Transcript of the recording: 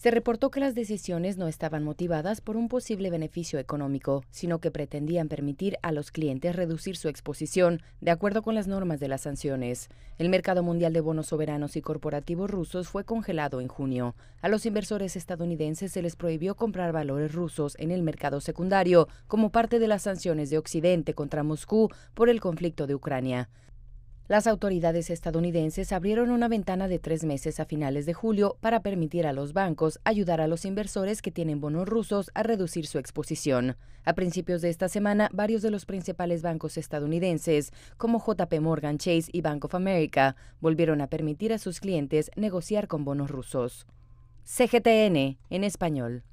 Se reportó que las decisiones no estaban motivadas por un posible beneficio económico, sino que pretendían permitir a los clientes reducir su exposición, de acuerdo con las normas de las sanciones. El mercado mundial de bonos soberanos y corporativos rusos fue congelado en junio. A los inversores estadounidenses se les prohibió comprar valores rusos en el mercado secundario como parte de las sanciones de Occidente contra Moscú por el conflicto de Ucrania. Las autoridades estadounidenses abrieron una ventana de tres meses a finales de julio para permitir a los bancos ayudar a los inversores que tienen bonos rusos a reducir su exposición. A principios de esta semana, varios de los principales bancos estadounidenses, como JP Morgan Chase y Bank of America, volvieron a permitir a sus clientes negociar con bonos rusos. CGTN, en español.